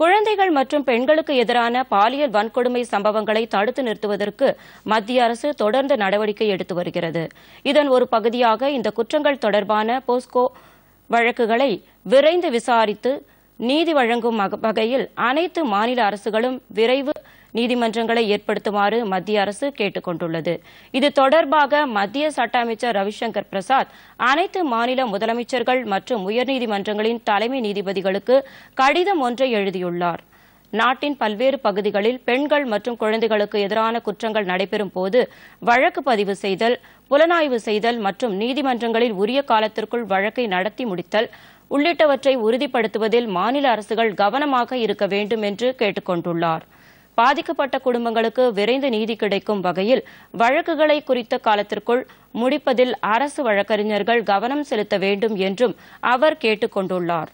குழந்தைகள் மற்றும் பெண்களுக்கு எதிரான பாலியல் வன்கொடுமை சம்பவங்களை தடுத்து நிறுத்துவதற்கு மத்திய அரசு தொடர்ந்து நடவடிக்கை எடுத்து வருகிறது இதன் ஒரு பகுதியாக இந்த குற்றங்கள் தொடர்பான போஸ்கோ வழக்குகளை விரைந்து விசாரித்து நீதி வழங்கும் வகையில் அனைத்து மாநில அரசுகளும் விரைவு நீதிமன்றங்களை ஏற்படுத்துமாறு மத்திய அரசு கேட்டுக் கொண்டுள்ளது இது தொடர்பாக மத்திய சட்ட அமைச்சர் ரவிசங்கர் பிரசாத் அனைத்து மாநில முதலமைச்சர்கள் மற்றும் உயர்நீதிமன்றங்களின் தலைமை நீதிபதிகளுக்கு கடிதம் ஒன்றை எழுதியுள்ளார் நாட்டின் பல்வேறு பகுதிகளில் பெண்கள் மற்றும் குழந்தைகளுக்கு எதிரான குற்றங்கள் நடைபெறும் போது வழக்கு பதிவு செய்தல் புலனாய்வு செய்தல் மற்றும் நீதிமன்றங்களில் உரிய காலத்திற்குள் வழக்கை நடத்தி முடித்தல் உள்ளிட்டவற்றை உறுதிப்படுத்துவதில் மாநில அரசுகள் கவனமாக இருக்க வேண்டும் என்று கேட்டுக் கொண்டுள்ளாா் பாதிக்கப்பட்ட குடும்பங்களுக்கு விரைந்து நீதி கிடைக்கும் வகையில் வழக்குகளை குறித்த காலத்திற்குள் முடிப்பதில் அரசு வழக்கறிஞர்கள் கவனம் செலுத்த வேண்டும் என்றும் அவர் கேட்டுக் கொண்டுள்ளாா்